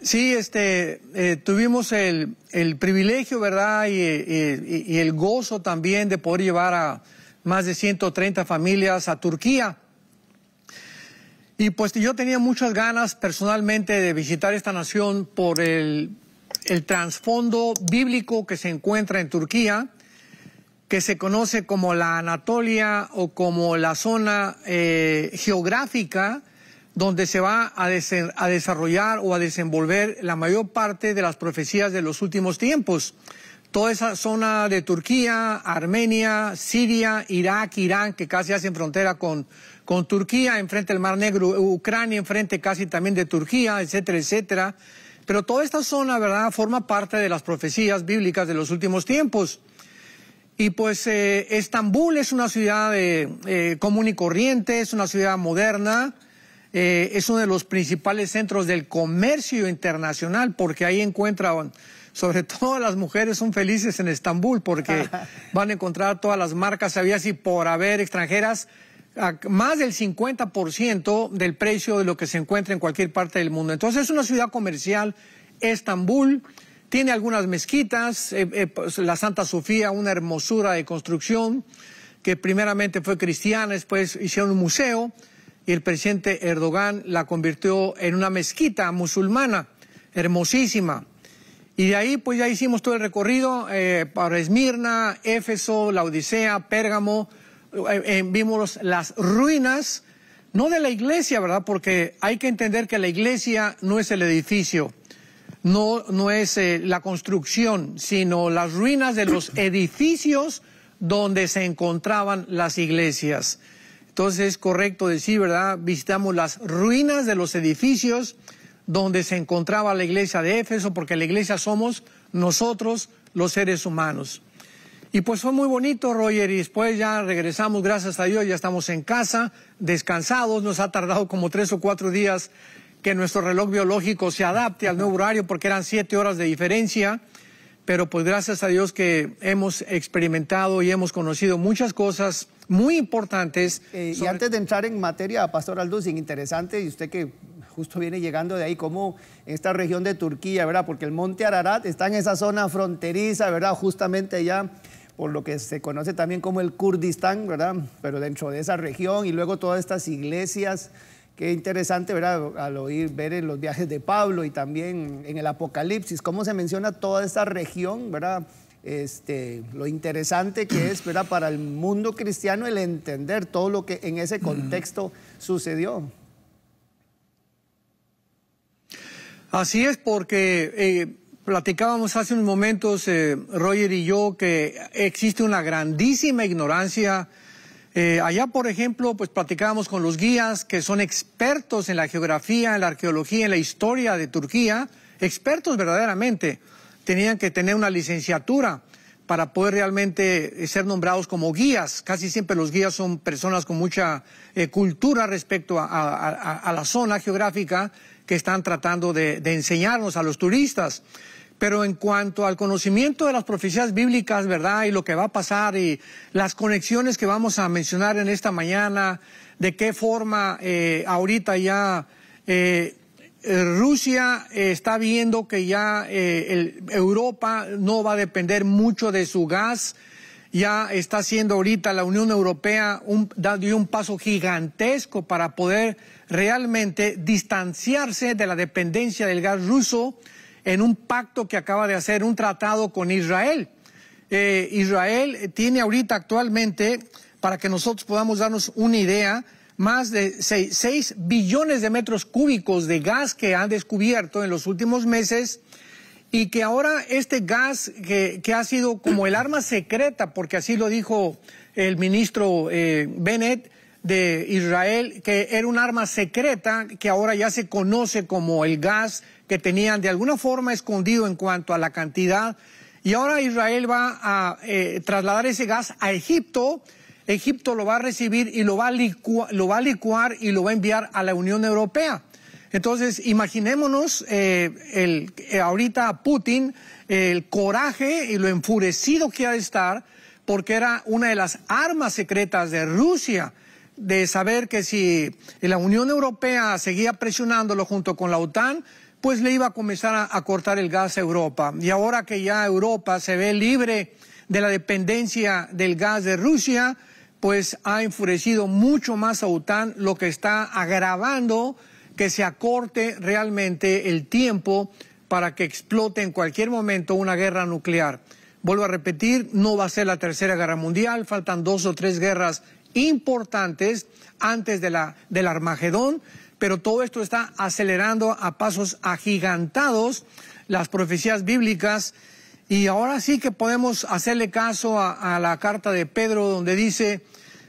Sí, este, eh, tuvimos el, el, privilegio, ¿verdad? Eh, y, el gozo también de poder llevar a más de 130 familias a Turquía. Y pues yo tenía muchas ganas personalmente de visitar esta nación por el, el trasfondo bíblico que se encuentra en Turquía, que se conoce como la Anatolia o como la zona eh, geográfica donde se va a, desarrollar o a desenvolver la mayor parte de las profecías de los últimos tiempos. Toda esa zona de Turquía, Armenia, Siria, Irak, Irán, que casi hacen frontera con, Turquía, enfrente del Mar Negro, Ucrania, enfrente casi también de Turquía, etcétera, etcétera. Pero toda esta zona, ¿verdad?, forma parte de las profecías bíblicas de los últimos tiempos. Y pues eh, Estambul es una ciudad eh, eh, común y corriente, es una ciudad moderna, eh, es uno de los principales centros del comercio internacional porque ahí encuentran, sobre todo las mujeres son felices en Estambul porque van a encontrar todas las marcas, sabías, y por haber extranjeras, más del 50% del precio de lo que se encuentra en cualquier parte del mundo. Entonces es una ciudad comercial, Estambul. Tiene algunas mezquitas, eh, eh, pues, la Santa Sofía, una hermosura de construcción, que primeramente fue cristiana, después hicieron un museo, y el presidente Erdogan la convirtió en una mezquita musulmana, hermosísima. Y de ahí pues ya hicimos todo el recorrido eh, para Esmirna, Éfeso, la Odisea, Pérgamo, eh, eh, vimos las ruinas, no de la iglesia, ¿verdad? Porque hay que entender que la iglesia no es el edificio, no, es la construcción, sino las ruinas de los edificios donde se encontraban las iglesias. Entonces es correcto decir, ¿verdad? Visitamos las ruinas de los edificios donde se encontraba la iglesia de Éfeso, porque la iglesia somos nosotros los seres humanos. Y pues fue muy bonito, Roger, y después ya regresamos, gracias a Dios, ya estamos en casa, descansados, nos ha tardado como tres o cuatro días que nuestro reloj biológico se adapte al nuevo horario porque eran siete horas de diferencia, pero pues gracias a Dios que hemos experimentado y hemos conocido muchas cosas muy importantes. Eh, y antes de entrar en materia, Pastor Aldus interesante, y usted que justo viene llegando de ahí, como esta región de Turquía, ¿verdad? Porque el monte Ararat está en esa zona fronteriza, ¿verdad? Justamente allá por lo que se conoce también como el Kurdistán, ¿verdad? Pero dentro de esa región y luego todas estas iglesias Qué interesante, ¿verdad? Al oír, ver en los viajes de Pablo y también en el Apocalipsis, cómo se menciona toda esta región, ¿verdad? Este, lo interesante que es para el mundo cristiano el entender todo lo que en ese contexto sucedió. Así es, porque eh, platicábamos hace unos momentos, eh, Roger y yo, que existe una grandísima ignorancia. Eh, allá, por ejemplo, pues platicábamos con los guías que son expertos en la geografía, en la arqueología, en la historia de Turquía, expertos verdaderamente tenían que tener una licenciatura para poder realmente eh, ser nombrados como guías. Casi siempre los guías son personas con mucha eh, cultura respecto a, la zona geográfica que están tratando de, enseñarnos a los turistas. Pero en cuanto al conocimiento de las profecías bíblicas, ¿verdad? Y lo que va a pasar y las conexiones que vamos a mencionar en esta mañana, de qué forma eh, ahorita ya eh, Rusia eh, está viendo que ya eh, Europa no va a depender mucho de su gas. Ya está haciendo ahorita la Unión Europea un, un paso gigantesco para poder realmente distanciarse de la dependencia del gas ruso en un pacto que acaba de hacer, un tratado con Israel. Israel tiene ahorita actualmente, para que nosotros podamos darnos una idea, más de 6, billones de metros cúbicos de gas que han descubierto en los últimos meses y que ahora este gas que, ha sido como el arma secreta, porque así lo dijo el ministro eh, Bennett de Israel, que era un arma secreta que ahora ya se conoce como el gas que tenían de alguna forma escondido en cuanto a la cantidad. Y ahora Israel va a eh, trasladar ese gas a Egipto Egipto lo va a recibir y lo va a, licuar, y lo va a enviar a la Unión Europea. Entonces, imaginémonos eh, eh, ahorita a Putin el coraje y lo enfurecido que ha de estar, porque era una de las armas secretas de Rusia, de saber que si la Unión Europea seguía presionándolo junto con la OTAN, pues le iba a comenzar a cortar el gas a Europa. Y ahora que ya Europa se ve libre de la dependencia del gas de Rusia, pues ha enfurecido mucho más a OTAN, lo que está agravando que se acorte realmente el tiempo para que explote en cualquier momento una guerra nuclear. Vuelvo a repetir, no va a ser la tercera guerra mundial, faltan dos o tres guerras importantes antes de la, del Armagedón, pero todo esto está acelerando a pasos agigantados las profecías bíblicas y ahora sí que podemos hacerle caso a, la carta de Pedro donde dice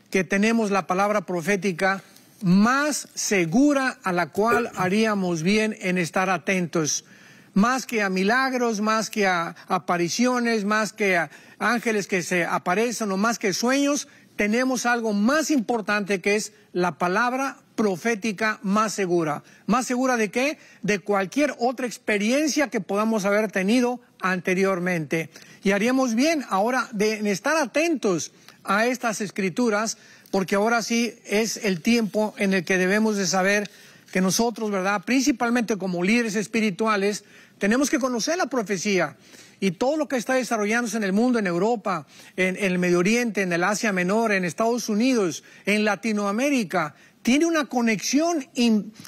que tenemos la palabra profética más segura a la cual haríamos bien en estar atentos, más que a milagros, más que a apariciones, más que a ángeles que se aparecen o más que sueños, tenemos algo más importante que es la palabra profética más segura. ¿Más segura de qué? De cualquier otra experiencia que podamos haber tenido anteriormente. Y haríamos bien ahora de estar atentos a estas escrituras, porque ahora sí es el tiempo en el que debemos de saber que nosotros, ¿verdad? Principalmente como líderes espirituales, tenemos que conocer la profecía y todo lo que está desarrollándose en el mundo, en Europa, en, el Medio Oriente, en el Asia Menor, en Estados Unidos, en Latinoamérica, tiene una conexión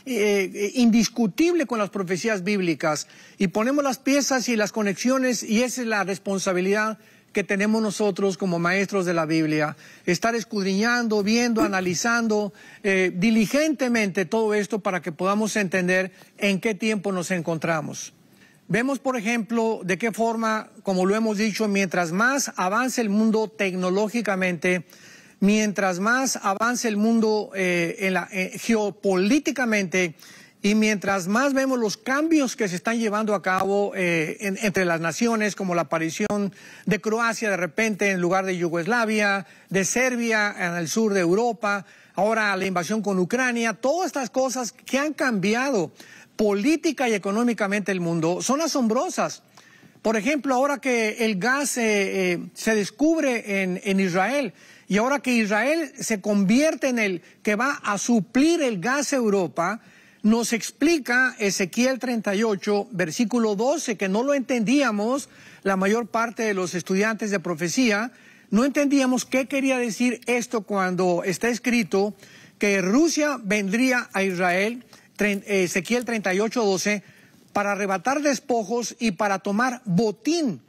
eh, indiscutible con las profecías bíblicas y ponemos las piezas y las conexiones y esa es la responsabilidad que tenemos nosotros como maestros de la Biblia, estar escudriñando, viendo, analizando eh, diligentemente todo esto para que podamos entender en qué tiempo nos encontramos. Vemos, por ejemplo, de qué forma, como lo hemos dicho, mientras más avance el mundo tecnológicamente, mientras más avance el mundo eh, eh, geopolíticamente, y mientras más vemos los cambios que se están llevando a cabo eh, entre las naciones, como la aparición de Croacia de repente en lugar de Yugoslavia, de Serbia en el sur de Europa, ahora la invasión con Ucrania, todas estas cosas que han cambiado política y económicamente el mundo son asombrosas. Por ejemplo, ahora que el gas eh, eh, se descubre en Israel y ahora que Israel se convierte en el que va a suplir el gas a Europa, nos explica Ezequiel 38, versículo 12, que no lo entendíamos la mayor parte de los estudiantes de profecía, no entendíamos qué quería decir esto cuando está escrito que Rusia vendría a Israel, Ezequiel 38, 12, para arrebatar despojos y para tomar botín,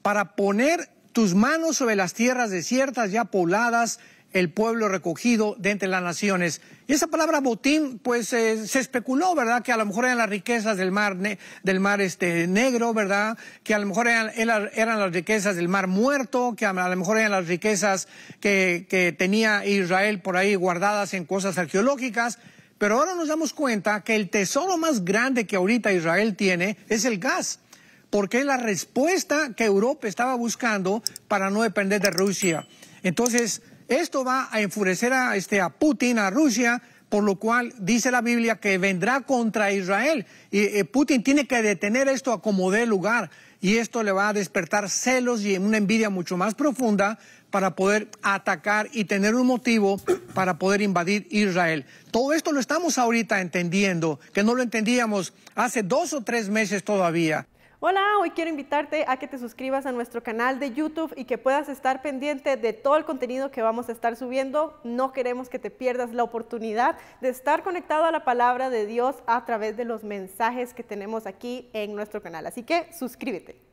para poner tus manos sobre las tierras desiertas ya pobladas el pueblo recogido de entre las naciones. Y esa palabra botín, pues eh, se especuló, ¿verdad? Que a lo mejor eran las riquezas del mar, del mar este, negro, ¿verdad? Que a lo mejor eran, eran, las riquezas del mar muerto, que a lo mejor eran las riquezas que, que tenía Israel por ahí guardadas en cosas arqueológicas. Pero ahora nos damos cuenta que el tesoro más grande que ahorita Israel tiene es el gas porque es la respuesta que Europa estaba buscando para no depender de Rusia. Entonces, esto va a enfurecer a, este, a Putin, a Rusia, por lo cual dice la Biblia que vendrá contra Israel. Y eh, Putin tiene que detener esto a como dé lugar. Y esto le va a despertar celos y una envidia mucho más profunda para poder atacar y tener un motivo para poder invadir Israel. Todo esto lo estamos ahorita entendiendo, que no lo entendíamos hace dos o tres meses todavía. Hola, hoy quiero invitarte a que te suscribas a nuestro canal de YouTube y que puedas estar pendiente de todo el contenido que vamos a estar subiendo. No queremos que te pierdas la oportunidad de estar conectado a la palabra de Dios a través de los mensajes que tenemos aquí en nuestro canal. Así que suscríbete.